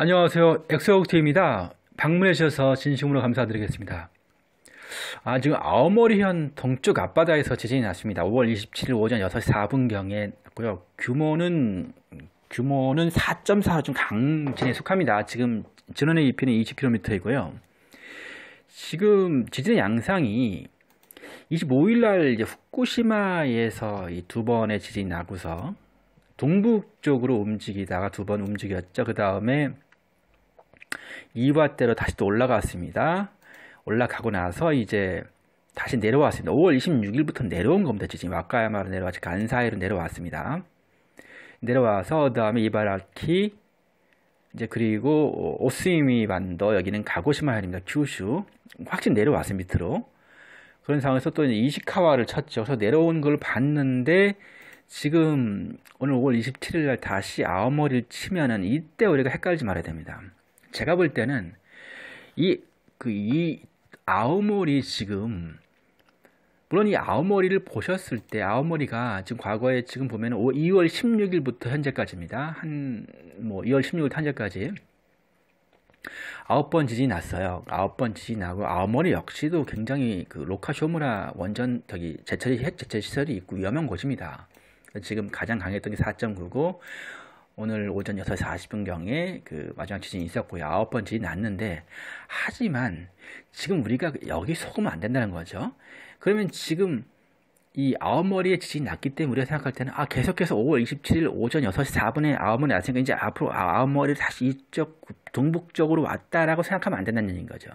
안녕하세요. 엑소옥트입니다. 방문해 주셔서 진심으로 감사드리겠습니다. 아, 지금 아오모리현 동쪽 앞바다에서 지진이 났습니다. 5월 27일 오전 6시 4분경에 났고요. 규모는 규모는 4.4로 좀 강진에 속합니다. 지금 전원의 깊이는 20km이고요. 지금 지진의 양상이 25일 날 이제 후쿠시마에서 이두 번의 지진이 나고서 동북 쪽으로 움직이다가 두 번 움직였죠. 그 다음에 2와대로 다시 또 올라갔습니다. 올라가고 나서 이제 다시 내려왔습니다. 5월 26일부터 내려온 겁니다. 지금 아까야마로내려왔지 간사이로 내려왔습니다. 내려와서 그다음에 이바라키 이제 그리고 오스이미 반도 여기는 가고시마현입니다. 규슈 확실히 내려왔습니다 밑으로 그런 상황에서 또 이시카와를 쳤죠. 그래서 내려온 걸 봤는데 지금 오늘 5월 27일 날 다시 아오머리를 치면은 이때 우리가 헷갈리지 말아야 됩니다. 제가 볼 때는 이 그이 그 아우머리 지금 물론 이 아우머리를 보셨을 때 아우머리가 지금 과거에 지금 보면 2월 16일부터 현재까지입니다. 한 뭐 2월 16일 현재까지 아홉 번 지진이 났어요. 아홉 번 지진이 나고 아우머리 역시도 굉장히 그 로카쇼무라 원전 저기 제철 이핵 제철 시설이 있고 위험한 곳입니다. 지금 가장 강했던 게 4.9고 오늘 오전 6시 40분경에 그 마지막 지진이 있었고요. 아홉 번 지진이 났는데, 하지만 지금 우리가 여기 속으면 안 된다는 거죠. 그러면 지금 이 아홉머리의 지진이 났기 때문에 우리가 생각할 때는 아 계속해서 5월 27일 오전 6시 4분에 아홉머리 났으니까 이제 앞으로 아, 아홉머리를 다시 이쪽 동북 쪽으로 왔다라고 생각하면 안 된다는 얘기인 거죠.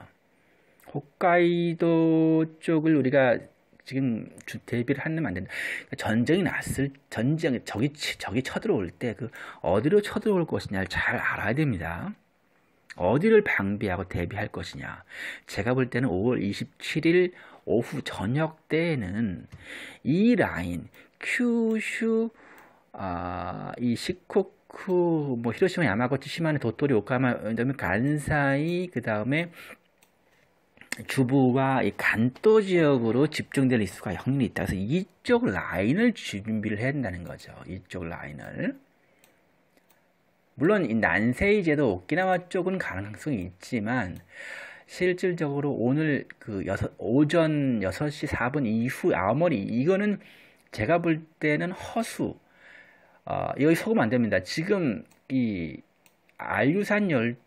홋카이도 쪽을 우리가 지금 주, 대비를 하면 안 된다. 그러니까 전쟁이 났을 전쟁에 적이 적이 쳐들어올 때 그 어디로 쳐들어올 것이냐를 잘 알아야 됩니다. 어디를 방비하고 대비할 것이냐. 제가 볼 때는 5월 27일 오후 저녁 때에는 이 라인 큐슈 아, 이 시코쿠 뭐 히로시마 야마고치 시마네 도토리 오카마 그다음에 간사이 그다음에 주부와 간도 지역으로 집중될 리스크가 확률이 있다. 그래서 이쪽 라인을 준비를 해야 된다는 거죠. 이쪽 라인을. 물론 이 난세이 제도 오키나와 쪽은 가능성이 있지만 실질적으로 오늘 그 여섯, 오전 6시 4분 이후 아머리 이거는 제가 볼 때는 허수 어, 여기 속으면 안 됩니다. 지금 이 알류산 열도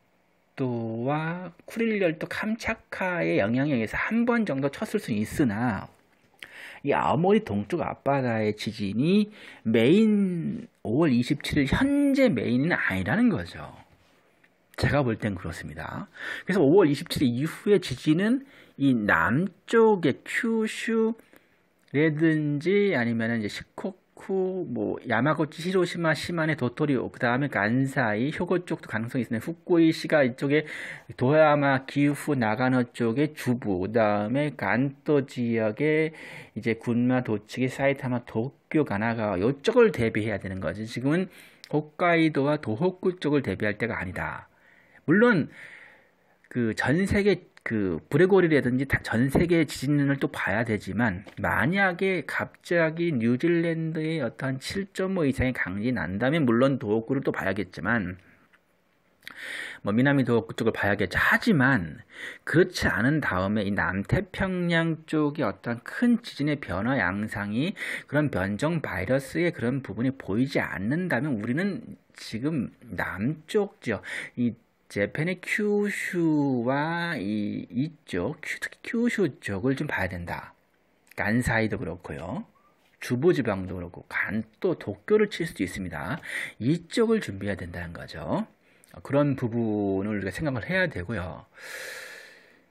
열도와 쿠릴 열도 캄차카의 영향에 의해서 한 번 정도 쳤을 수는 있으나 이 아오모리 동쪽 앞바다의 지진이 메인 5월 27일 현재 메인은 아니라는 거죠. 제가 볼 땐 그렇습니다. 그래서 5월 27일 이후의 지진은 이 남쪽의 큐슈 레든지 아니면 이제 시코 후쿠, 뭐 야마구치, 히로시마, 시마네, 도토리오, 어, 그 다음에 간사이, 효고 쪽도 가능성이 있습니다 후쿠이시가 이쪽에 도야마, 기후, 나가노 쪽에 주부, 그 다음에 간토 지역에 이제 군마, 도치기, 사이타마, 도쿄, 가나가 요쪽을 대비해야 되는 거지. 지금은 홋카이도와 도호쿠 쪽을 대비할 때가 아니다. 물론 그 전 세계 그 브레고리라든지 전 세계 지진을 또 봐야 되지만 만약에 갑자기 뉴질랜드의 어떤한7.5 이상의 강진이 난다면 물론 도호쿠를 또 봐야겠지만 뭐 미남이 도호쿠 쪽을 봐야겠죠. 하지만 그렇지 않은 다음에 이 남태평양 쪽의 어떤 큰 지진의 변화 양상이 그런 변종 바이러스의 그런 부분이 보이지 않는다면 우리는 지금 남쪽 지역 이 재팬의 큐슈와 이 이쪽, 특히 큐슈 쪽을 좀 봐야 된다. 간사이도 그렇고요. 주부지방도 그렇고 간 또 도쿄를 칠 수도 있습니다. 이쪽을 준비해야 된다는 거죠. 그런 부분을 우리가 생각을 해야 되고요.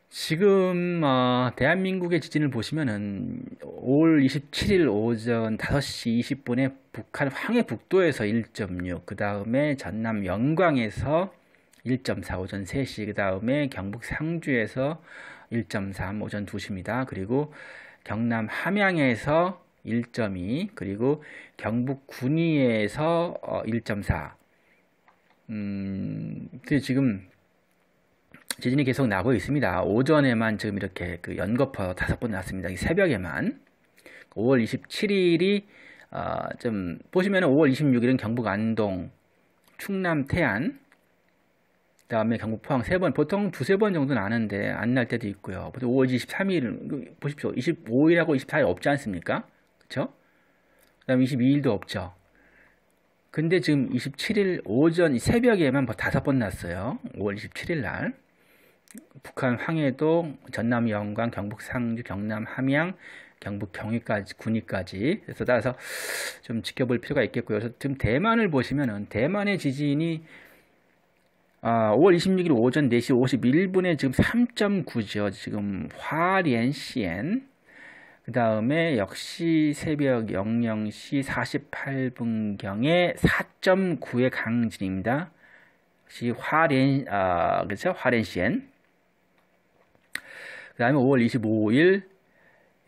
지금 어, 대한민국의 지진을 보시면은 올 27일 오전 5시 20분에 북한 황해북도에서 1.6, 그 다음에 전남 영광에서 1.4 오전 3시 그 다음에 경북 상주에서 1.3 오전 2시입니다. 그리고 경남 함양에서 1.2 그리고 경북 군위에서 1.4 어, 음, 지금 지진이 계속 나고 있습니다. 오전에만 지금 이렇게 그 연거퍼 다섯 번 났습니다. 새벽에만 5월 27일이 어, 좀 보시면 5월 26일은 경북 안동, 충남 태안, 그 다음에 경북 포항 세 번 보통 두세 번 정도는 아는데 안 날 때도 있고요. 보통 5월 23일 보십시오. 25일하고 24일 없지 않습니까? 그렇죠? 그 다음에 22일도 없죠. 근데 지금 27일 오전 새벽에만 뭐 다섯 번 났어요. 5월 27일 날. 북한 황해도, 전남 영광, 경북 상주, 경남 함양, 경북 경위까지, 군위까지. 그래서 따라서 좀 지켜볼 필요가 있겠고요. 그래서 지금 대만을 보시면은 대만의 지진이 아, 5월 26일 오전 4시 51분에 지금 3.9죠. 지금 화리엔시엔. 그 다음에 역시 새벽 00시 48분경에 4.9의 강진입니다. 역시 화렌, 아, 그렇죠? 화렌시엔. 그 다음에 5월 25일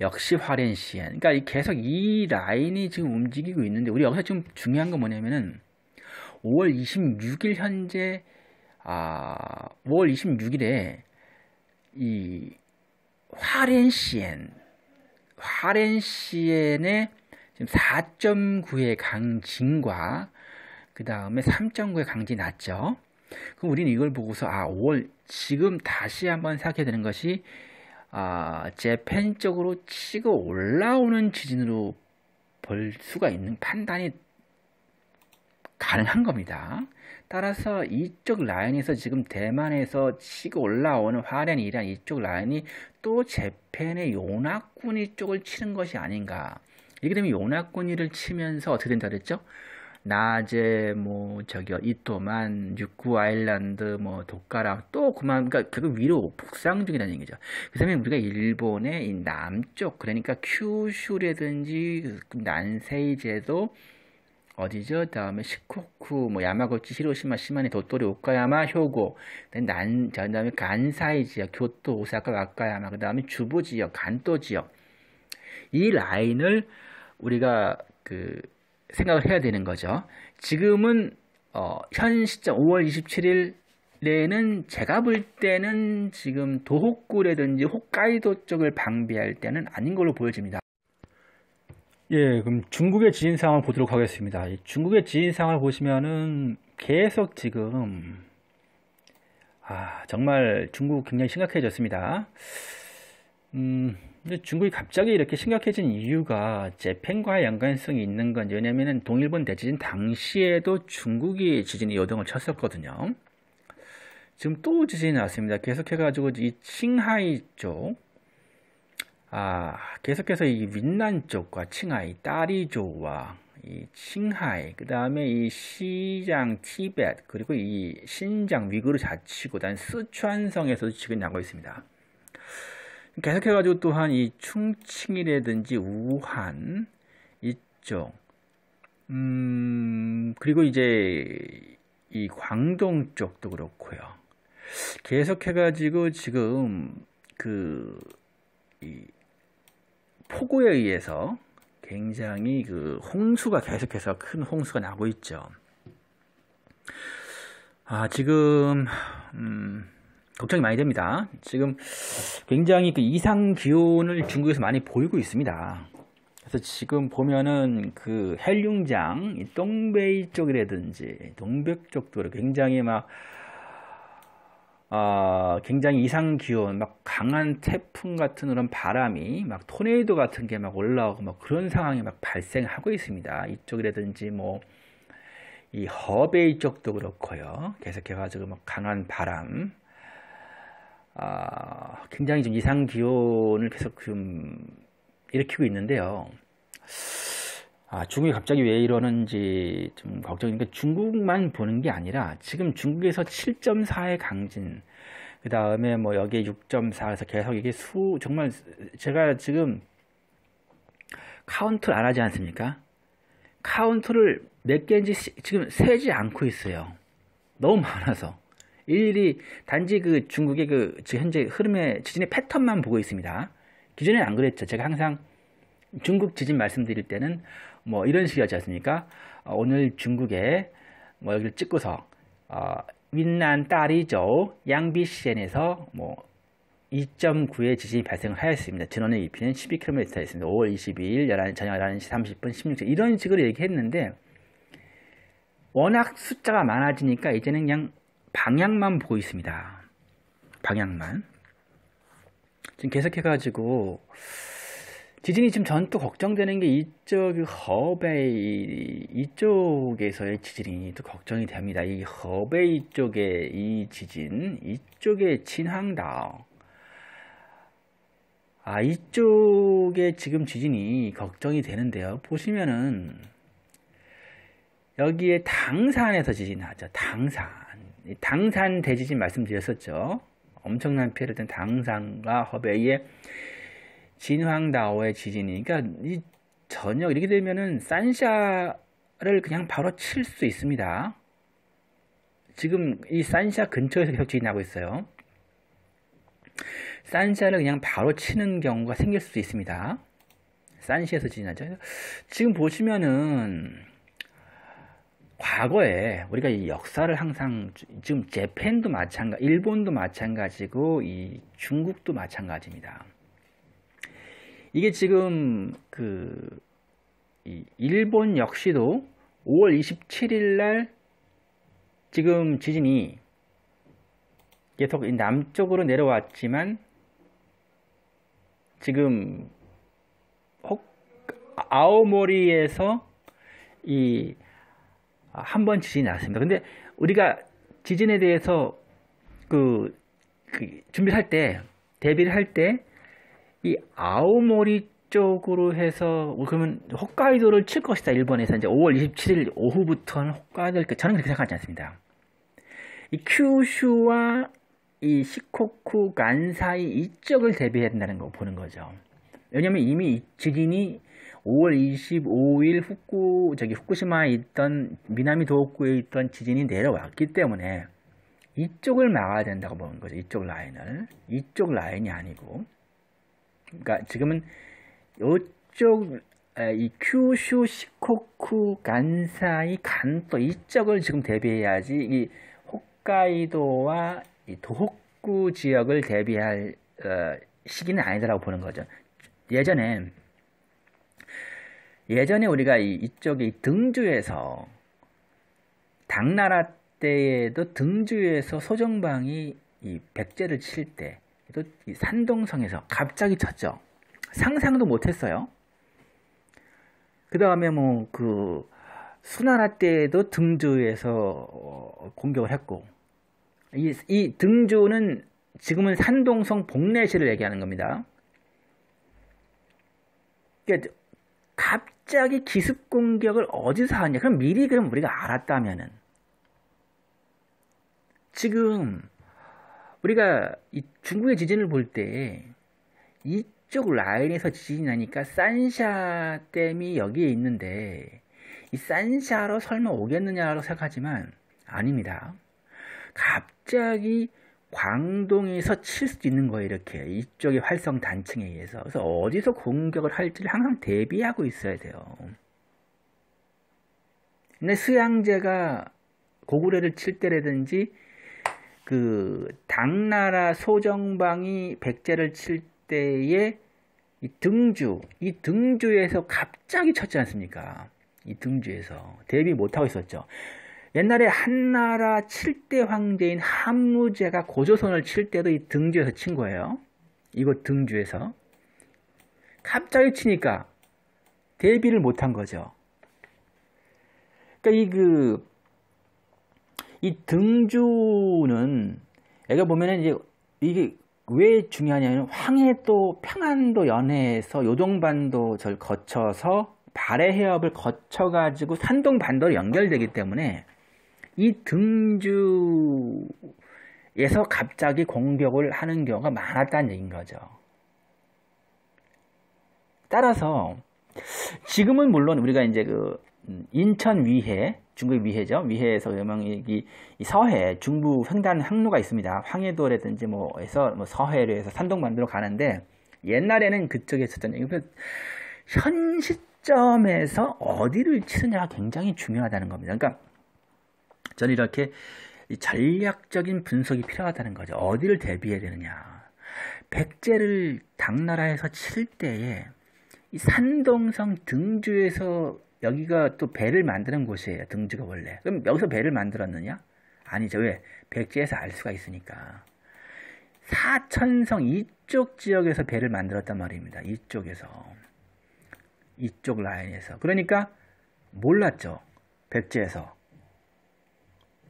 역시 화렌시엔. 그러니까 계속 이 라인이 지금 움직이고 있는데 우리 여기서 지금 중요한 건 뭐냐면은 5월 26일 현재 아, 5월 26일에 이 화렌시엔 화렌시엔의 지금 4.9의 강진과 그 다음에 3.9의 강지 났죠. 그럼 우리는 이걸 보고서 아 5월 지금 다시 한번 생각해야 되는 것이 아 재팬 쪽으로 치고 올라오는 지진으로 볼 수가 있는 판단이 가능한 겁니다. 따라서 이쪽 라인에서 지금 대만에서 치고 올라오는 화롄, 이란 이쪽 라인이 또 재팬의 요나꾸니 쪽을 치는 것이 아닌가. 이게 되면 요나꾸니를 치면서 어떻게 된다 그랬죠? 낮에 뭐저기 이토만 육구 아일랜드뭐 도카라 또 그만 그러니까 결 위로 북상 중이라는 얘기죠. 그다음에 우리가 일본의 이 남쪽 그러니까 큐슈라든지 그 난세이 제도 어디죠? 다음에 시코쿠, 뭐 야마구치, 히로시마, 시마네, 도토리, 오카야마, 효고, 그 난, 그다음에 간사이 지역, 교토, 오사카, 와카야마, 그다음에 주부 지역, 간도 지역 이 라인을 우리가 그 생각을 해야 되는 거죠. 지금은 어, 현 시점 5월 27일 내는 제가 볼 때는 지금 도호쿠라든지 홋카이도 쪽을 방비할 때는 아닌 걸로 보여집니다. 예, 그럼 중국의 지진 상황을 보도록 하겠습니다. 중국의 지진 상황을 보시면은 계속 지금 아, 정말 중국 굉장히 심각해졌습니다. 음, 근데 중국이 갑자기 이렇게 심각해진 이유가 재팬과 연관성이 있는 건 왜냐면은 동일본 대지진 당시에도 중국이 지진의 요동을 쳤었거든요. 지금 또 지진이 났습니다. 계속해가지고 이 칭하이 쪽 아, 계속해서 이 윈난 쪽과 칭하이, 따리조와 이 칭하이, 그 다음에 이 시장, 티벳, 그리고 이 신장, 위구르 자치구단 스촨성에서도 지금 나고 있습니다. 계속해가지고 또한 이 충칭이라든지 우한 이쪽, 음, 그리고 이제 이 광동 쪽도 그렇고요. 계속해가지고 지금 그이 폭우에 의해서 굉장히 그 홍수가 계속해서 큰 홍수가 나고 있죠. 아, 지금, 음, 걱정이 많이 됩니다. 지금 굉장히 그 이상 기온을 중국에서 많이 보이고 있습니다. 그래서 지금 보면은 그헬륭장 동베이 쪽이라든지 동백 쪽도 굉장히 막 어, 굉장히 이상 기온, 막 강한 태풍 같은 그런 바람이 막 토네이도 같은 게 막 올라오고 막 그런 상황이 막 발생하고 있습니다. 이쪽이라든지 뭐 이 허베이 쪽도 그렇고요. 계속해가지고 막 강한 바람, 아, 굉장히 좀 이상 기온을 계속 좀 일으키고 있는데요. 아, 중국이 갑자기 왜 이러는지 좀 걱정이니까 그러니까 중국만 보는 게 아니라 지금 중국에서 7.4의 강진, 그 다음에 뭐 여기에 6.4에서 계속 이게 수, 정말 제가 지금 카운트를 안 하지 않습니까? 카운트를 몇 개인지 지금 세지 않고 있어요. 너무 많아서. 일일이 단지 그 중국의 그 지금 현재 흐름의 지진의 패턴만 보고 있습니다. 기존에안 그랬죠. 제가 항상 중국 지진 말씀드릴 때는 뭐 이런 식이었지 않습니까? 어, 오늘 중국에 뭐 여기를 찍고서 어, 윈난 딸이죠 양비시엔에서 뭐 2.9의 지진이 발생하였습니다. 진원의 깊이는 12km였습니다. 5월 22일 11, 저녁 11시 30분 16초 이런 식으로 얘기했는데 워낙 숫자가 많아지니까 이제는 그냥 방향만 보고 있습니다. 방향만 지금 계속해가지고 지진이 지금 전 또 걱정되는 게 이쪽 허베이 이쪽에서의 지진이 또 걱정이 됩니다. 이 허베이 쪽의 이 지진 이쪽의 진항당 아 이쪽에 지금 지진이 걱정이 되는데요. 보시면은 여기에 당산에서 지진 나죠. 당산 당산 대지진 말씀드렸었죠. 엄청난 피해를 든 당산과 허베이의 진황다오의 지진이 그러니까 이 전역 이렇게 되면은 산샤를 그냥 바로 칠 수 있습니다. 지금 이 산샤 근처에서 계속 지진 나고 있어요. 산샤를 그냥 바로 치는 경우가 생길 수 있습니다. 산시에서 지진하죠. 지금 보시면은 과거에 우리가 이 역사를 항상 지금 재팬도 마찬가, 지 일본도 마찬가지고 이 중국도 마찬가지입니다. 이게 지금 그 일본 역시도 5월 27일 날 지금 지진이 계속 남쪽으로 내려왔지만 지금 아오모리에서 이 한 번 지진이 났습니다. 근데 우리가 지진에 대해서 그, 그 준비할 때 대비를 할때 이 아오모리 쪽으로 해서 그러면 홋카이도를 칠 것이다 일본에서 이제 5월 27일 오후부터는 홋카이도를 그, 저는 그렇게 생각하지 않습니다. 이 큐슈와 이 시코쿠 간사이 이쪽을 대비해야 된다는 거 보는 거죠. 왜냐면 하 이미 지진이 5월 25일 후쿠 저기 후쿠시마에 있던 미나미 도호쿠에 있던 지진이 내려왔기 때문에 이쪽을 막아야 된다고 보는 거죠. 이쪽 라인을 이쪽 라인이 아니고 그러니까 지금은 이쪽 이 큐슈 시코쿠 간사이 간도 이쪽을 지금 대비해야지 이 홋카이도와 이 도호쿠 지역을 대비할 어, 시기는 아니다라고 보는 거죠. 예전에 예전에 우리가 이, 이쪽이 등주에서 당나라 때에도 등주에서 소정방이 이 백제를 칠때 산동성에서 갑자기 쳤죠. 상상도 못했어요. 그다음에 뭐 그 수나라 때에도 등주에서 어, 공격을 했고 이, 이 등주는 지금은 산동성 복내시를 얘기하는 겁니다. 그러니까 갑자기 기습 공격을 어디서 하냐? 그럼 미리 그럼 우리가 알았다면은 지금 우리가 중국의 지진을 볼 때 이쪽 라인에서 지진이 나니까 산샤 댐이 여기에 있는데 이 산샤로 설마 오겠느냐라고 생각하지만 아닙니다. 갑자기 광동에서 칠 수도 있는 거예요, 이렇게. 이쪽의 활성 단층에 의해서. 그래서 어디서 공격을 할지를 항상 대비하고 있어야 돼요. 근데 수양제가 고구려를 칠 때라든지 그 당나라 소정방이 백제를 칠 때에 이 등주, 이 등주에서 갑자기 쳤지 않습니까? 이 등주에서 대비 못하고 있었죠. 옛날에 한나라 7대 황제인 함무제가 고조선을 칠 때도 이 등주에서 친 거예요. 이거 등주에서. 갑자기 치니까 대비를 못한 거죠. 그러니까 이그 이 등주는 애가 보면은 이제 이게 왜 중요하냐면 황해도 평안도 연해에서 요동반도 절 거쳐서 발해 해협을 거쳐 가지고 산동 반도로 연결되기 때문에 이 등주에서 갑자기 공격을 하는 경우가 많았다는 얘기인 거죠. 따라서 지금은 물론 우리가 이제 그 음, 인천 위해 중국의 위해죠. 위해에서 그러면 이, 이 서해 중부 횡단 항로가 있습니다. 황해도라든지 뭐에서 뭐, 뭐 서해로 해서 산동반도로 가는데 옛날에는 그쪽에 있었던 이거 그 현 시점에서 어디를 치느냐가 굉장히 중요하다는 겁니다. 그러니까 저는 이렇게 전략적인 분석이 필요하다는 거죠. 어디를 대비해야 되느냐. 백제를 당나라에서 칠 때에 이 산동성 등주에서 여기가 또 배를 만드는 곳이에요. 등지가 원래. 그럼 여기서 배를 만들었느냐? 아니죠. 왜? 백지에서 알 수가 있으니까. 사천성 이쪽 지역에서 배를 만들었단 말입니다. 이쪽에서. 이쪽 라인에서. 그러니까 몰랐죠. 백제에서.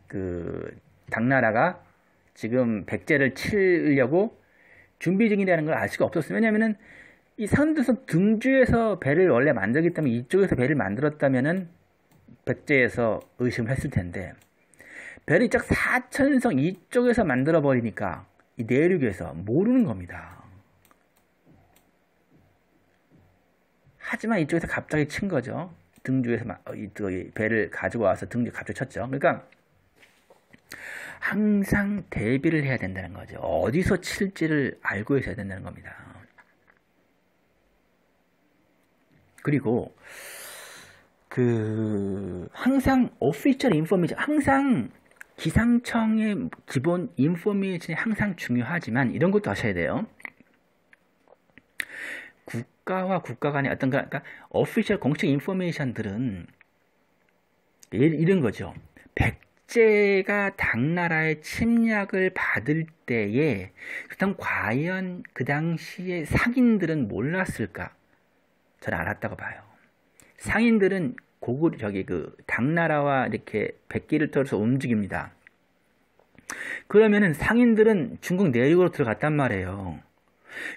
그 당나라가 지금 백제를 치려고 준비 중이라는 걸 알 수가 없었어요. 왜냐면은 이 산두선 등주에서 배를 원래 만들기 때문에 이쪽에서 배를 만들었다면은 백제에서 의심을 했을 텐데 배를 이쪽 사천성 이쪽에서 만들어 버리니까 이 내륙에서 모르는 겁니다. 하지만 이쪽에서 갑자기 친 거죠. 등주에서 어, 이쪽에 배를 가지고 와서 등주 갑자기 쳤죠. 그러니까 항상 대비를 해야 된다는 거죠. 어디서 칠지를 알고 있어야 된다는 겁니다. 그리고 그 항상 어피셜 인포메이션 항상 기상청의 기본 인포메이션이 항상 중요하지만 이런 것도 하셔야 돼요. 국가와 국가 간의 어떤 그러니까 어피셜 공식 인포메이션들은 이런 거죠. 백제가 당나라의 침략을 받을 때에 그당 과연 그 당시에 상인들은 몰랐을까? 저는 알았다고 봐요. 상인들은 고구 저기 그 당나라와 이렇게 백기를 떨어서 움직입니다. 그러면은 상인들은 중국 내륙으로 들어갔단 말이에요.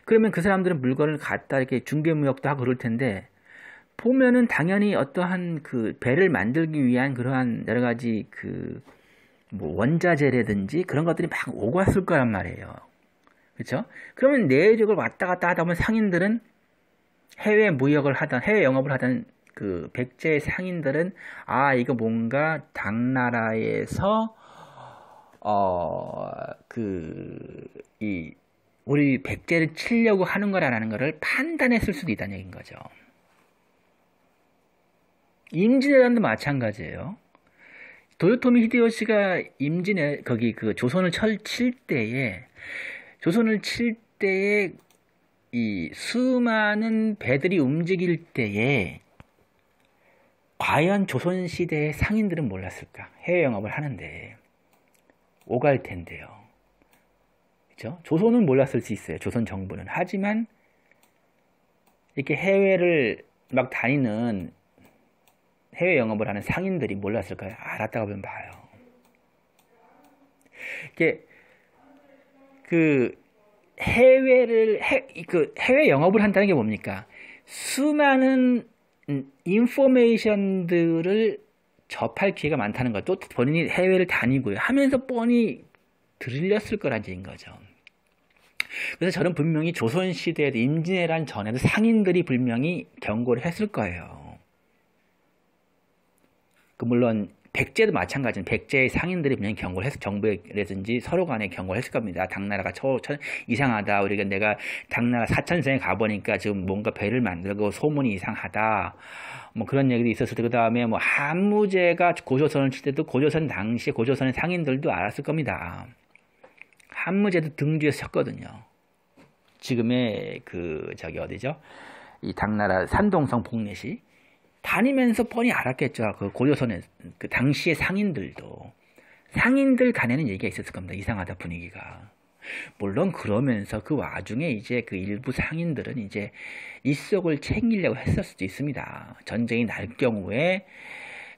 그러면 그 사람들은 물건을 갖다 이렇게 중개무역도 하고 그럴 텐데 보면은 당연히 어떠한 그 배를 만들기 위한 그러한 여러 가지 그 뭐 원자재라든지 그런 것들이 막 오고 왔을 거란 말이에요. 그렇죠? 그러면 내륙을 왔다 갔다 하다 보면 상인들은 해외 무역을 하던 해외 영업을 하던 그 백제 상인들은 아 이거 뭔가 당나라에서 어 그 이 우리 백제를 치려고 하는 거라는 거를 판단했을 수도 있다는 얘기인 거죠. 임진왜란도 마찬가지예요. 도요토미 히데요시가 임진의 거기 그 조선을 철칠 때에 조선을 칠 때에 이 수많은 배들이 움직일 때에 과연 조선시대의 상인들은 몰랐을까? 해외 영업을 하는데 오갈 텐데요. 그죠? 조선은 몰랐을 수 있어요. 조선 정부는. 하지만 이렇게 해외를 막 다니는 해외 영업을 하는 상인들이 몰랐을까요? 알았다고 하면 봐요. 이게 그 해외를 해, 그 해외 영업을 한다는 게 뭡니까? 수많은 인포메이션들을 접할 기회가 많다는 것도 본인이 해외를 다니고요. 하면서 뻔히 들렸을 거란 얘기인 거죠. 그래서 저는 분명히 조선시대에도 임진왜란 전에도 상인들이 분명히 경고를 했을 거예요. 그 물론 백제도 마찬가지는 백제의 상인들이 분명히 경고를 했을 정부에라든지 서로 간에 경고를 했을 겁니다. 당나라가 처, 처, 이상하다. 우리가 내가 당나라 사천성에 가보니까 지금 뭔가 배를 만들고 소문이 이상하다. 뭐 그런 얘기도 있었을 때, 그 다음에 뭐 한무제가 고조선을 칠 때도 고조선 당시 고조선의 상인들도 알았을 겁니다. 한무제도 등뒤에서 쳤거든요. 지금의 그, 저기 어디죠? 이 당나라 산동성 복례시 다니면서 뻔히 알았겠죠. 그 고조선의 그 당시의 상인들도 상인들 간에는 얘기가 있었을 겁니다. 이상하다 분위기가. 물론 그러면서 그 와중에 이제 그 일부 상인들은 이제 이속을 챙기려고 했을 수도 있습니다. 전쟁이 날 경우에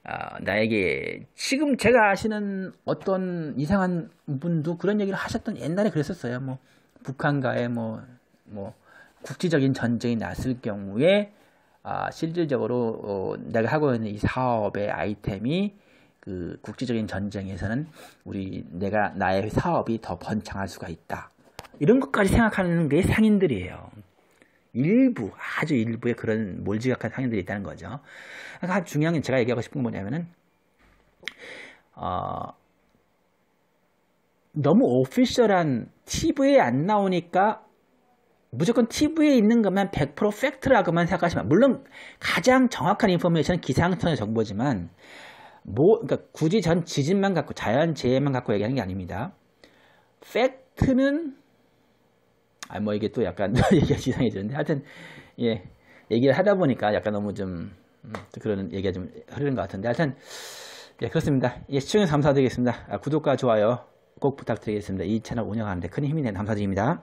어, 나에게 지금 제가 아시는 어떤 이상한 분도 그런 얘기를 하셨던 옛날에 그랬었어요. 뭐 북한과의 뭐뭐 뭐 국지적인 전쟁이 났을 경우에 아, 실질적으로 어, 내가 하고 있는 이 사업의 아이템이 그 국제적인 전쟁에서는 우리 내가 나의 사업이 더 번창할 수가 있다. 이런 것까지 생각하는 게 상인들이에요. 일부 아주 일부의 그런 몰지각한 상인들이 있다는 거죠. 그러니까 중요한 게 제가 얘기하고 싶은 게 뭐냐면은 어, 너무 오피셜한 TV에 안 나오니까 무조건 TV에 있는 것만 100% 팩트라고만 생각하시면 물론 가장 정확한 인포메이션 은 기상천의 정보지만 뭐 그러니까 굳이 전 지진만 갖고 자연 재해만 갖고 얘기하는 게 아닙니다. 팩트는 아뭐 이게 또 약간 얘기가 지상해지는데 하여튼 예 얘기를 하다 보니까 약간 너무 좀 음, 그런 얘기가 좀 흐르는 것 같은데 하여튼 예 그렇습니다. 예 시청해 감사드리겠습니다. 아, 구독과 좋아요 꼭 부탁드리겠습니다. 이 채널 운영하는데 큰 힘이 되는 감사드립니다.